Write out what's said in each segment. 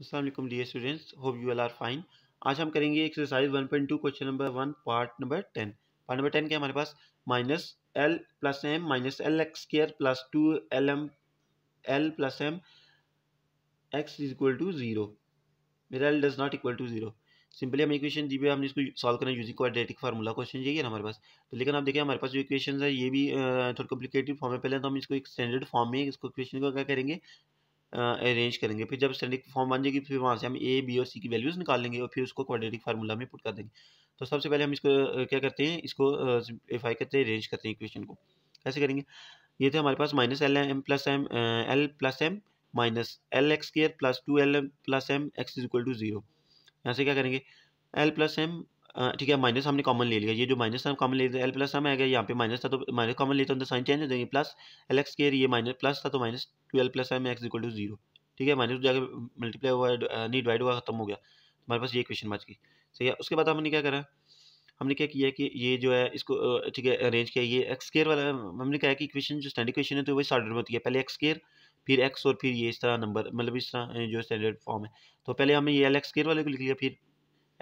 Aslam dear students hope you all are fine आज हम करेंगे exercise 1.2 question number one part number ten part number ten के हमारे पास minus L plus M minus L X square plus two L M L plus M X is equal to zero मेरा L does not equal to zero simply हम equation दी हुई हमने इसको solve करना यूजिंग क्वाड्रेटिक फार्मूला क्वेश्चन चाहिए ना हमारे पास तो लेकिन आप देखिए हमारे पास जो इक्वेशन है ये भी थोड़ा कॉम्प्लिकेटेड फॉर्म है पहले तो हम इसको एक स्टैंडर्ड फॉर्म में इसको इक्वेशन को क्या करेंगे अरेंज करेंगे फिर जब स्टैंडिक फॉर्म बन जाएगी फिर वहाँ से हम ए बी और सी की वैल्यूज़ निकाल लेंगे और फिर उसको क्वाड्रेटिक फार्मूला में पुट कर देंगे तो सबसे पहले हम इसको क्या करते हैं इसको सिंप्लीफाई करते हैं अरेंज करते हैं इक्वेशन को कैसे करेंगे ये थे तो हमारे पास minus L M plus M L plus M minus L X square plus two L M plus M X is equal to zero यहाँ से क्या करेंगे एल प्लस एम ठीक है माइनस हमने कॉमन ले लिया ये जो माइनस था कॉमन ले एल प्लस हम आ गया यहाँ पे माइनस था तो माइनस कॉमन लेते हैं तो साइन चेंज हो जाएंगे प्लस एल एक्स केयर ये माइनस प्लस था तो minus twelve plus M X equal to zero ठीक है माइनस जाकर मल्टीप्लाई हुआ नहीं डिवाइड हुआ खत्म हो गया हमारे पास ये क्वेश्चन बच गई सही है उसके बाद हमने क्या करा हमने क्या किया कि ये जो है इसको ठीक है अरेंज किया ये एक्स केयर वाला हमने कहा कि इक्वेशन जो स्टैंडर्ड इक्वेशन है तो वही स्टार्टर में होती है पहले एक्स केयर फिर एक्स और फिर ये इस तरह नंबर मतलब इस तरह जो स्टैंडर्ड फॉर्म है तो पहले हमने ये एल एक्स केयर वाले को लिख लिया फिर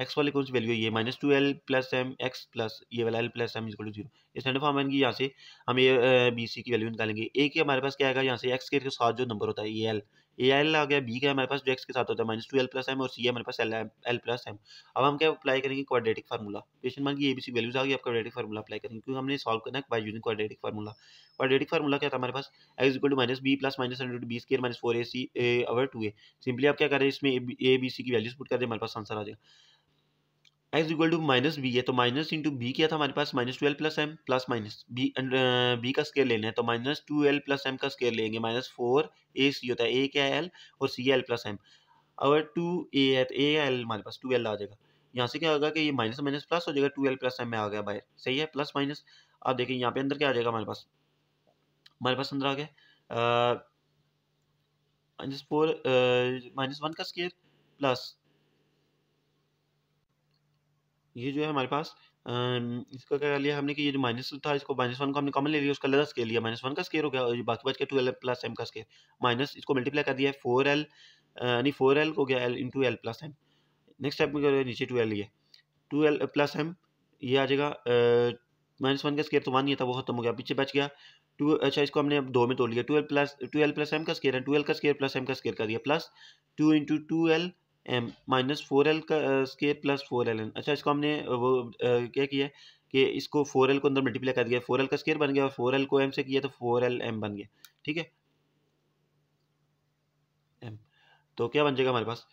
एक्स वाले सी वैल्यू ये minus two L plus M X plus ये वाला L plus M equal to zero stand standard form आएंगे यहाँ से हम ये बी सी की वैल्यू निकालेंगे ए के हमारे पास क्या आएगा यहाँ से एक्स के साथ जो नंबर होता है ए एल ए एल आ गया बी का हमारे पास जो एक्स के साथ होता है minus two L plus M और सी हमारे पास एल एल प्लस एम अब हम क्या अप्लाई करेंगे क्वाड्रेटिक फार्मूला क्वेश्चन मान की ए बी सी वैल्यूज आ गई आप क्वाड्रेटिक फार्मूला अप्लाई करेंगे क्योंकि हमने सॉल्व करना है by using quadratic formula quadratic formula क्या था हमारे पास X equal to minus B plus minus hundred B square minus four A C over two A simply आप क्या करें इसमें ए बी सी की वैल्यूज पुट कर दें हमारे पास आंसर आ जाएगा X equal to minus B है तो माइनस इंटू बी क्या था हमारे पास minus twelve plus M plus minus B B का स्केयर लेना है तो minus two L plus M का स्केयर लेंगे माइनस फोर ए सी होता है ए क्या एल और सी एल प्लस एम और टू ए है तो ए एल हमारे पास टू एल आ जाएगा यहाँ से क्या होगा कि ये माइनस माइनस प्लस हो जाएगा टू एल प्लस एम में आ गया बाहर सही है प्लस माइनस आप देखिए यहाँ पे अंदर क्या आ जाएगा हमारे पास हमारे पास अंदर आ गया माइनस फोर माइनस वन का स्केयर प्लस ये जो है हमारे पास इसका क्या कर लिया हमने कि ये जो माइनस था इसको माइनस वन को हमने कॉमन ले लिया उसका लेदर स्केल लिया माइनस वन का स्केयर हो गया और बाकी बच गया टू एल प्लस एम का स्केयर माइनस इसको मल्टीप्लाई कर दिया है फोर एल यानी फोर एल को गया L into L plus M next step में करो नीचे टू एल लिए टू एल प्लस एम ये आ जाएगा माइनस वन का स्केयर तो वन ही था वो खत्म हो गया पीछे बच गया टू अच्छा इसको हमने अब दो में तोड़ लिया two L plus two L plus M का स्केयर है टू एल का स्केयर प्लस एम का स्केयर कर दिया plus two into two L M minus four L का square plus four L N अच्छा इसको हमने वो क्या किया कि इसको फोर एल को अंदर मल्टीप्लाई कर दिया फोर एल का स्केयर बन गया और फोर एल को एम से किया तो फोर एल एम बन गया ठीक है एम तो क्या बन जाएगा हमारे पास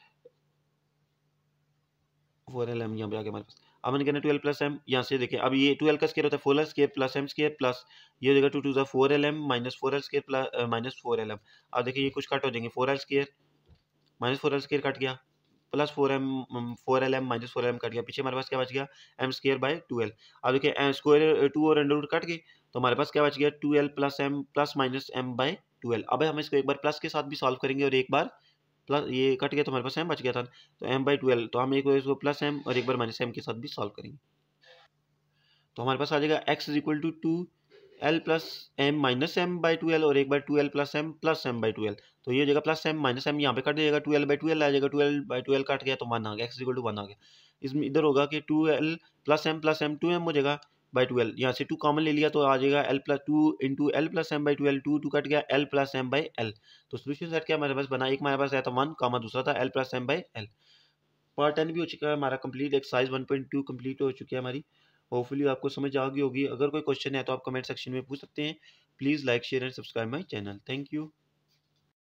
फोर एल एम यहाँ पर आ गया हमारे पास अब मैंने कहना ट्वेल्व प्लस एम यहाँ से देखें अब ये ट्वेल्व का स्केयर होता है four L square plus M square plus ये हो जाएगा two two four L M minus four L square plus minus four L M अब देखिए ये कुछ कट हो जाएंगे four L square minus four L square cut गया plus four M four L M minus four L M cut गया पीछे हमारे पास क्या बच गया M square by two L अब देखिए स्क्वायर टू और अंडर रूट कट गए तो हमारे पास क्या बच गया two L plus M plus minus M by two L अब हम इसको एक बार प्लस के साथ भी सॉल्व करेंगे और एक बार प्लस ये कट गया तो हमारे पास एम बच गया था तो एम बाई टूएल्व तो हम एक बार इसको प्लस एम और एक बार माइनस एम के साथ भी सॉल्व करेंगे तो हमारे पास आ जाएगा X is equal to two L plus M minus M by twelve और एक बार twelve plus M plus M by twelve तो ये जगह प्लस एम माइनस एम यहाँ पे कट जाएगा ट्वेल्व बाई ट्वेल्व आ जाएगा ट्वेल्व बाई ट्वेल्व कट गया तो वन आ गया एक्स इक्वल टू वन आ गया इसमें इधर होगा कि two L plus M plus M two M हो जाएगा बाई ट्वेल्व यहाँ से टू कॉमन ले लिया तो आ जाएगा L plus two into L plus M by twelve two two cut गया L plus M by L तो सोल्यूशन सेट क्या हमारे पास बना एक हमारे पास आया था वन कॉमन दूसरा था L plus M by L part ten भी हो चुका है हमारा complete exercise one point two complete हो चुकी है हमारी होपफुली आपको समझ आ गई होगी अगर कोई क्वेश्चन है तो आप कमेंट सेक्शन में पूछ सकते हैं please like share and subscribe my channel thank you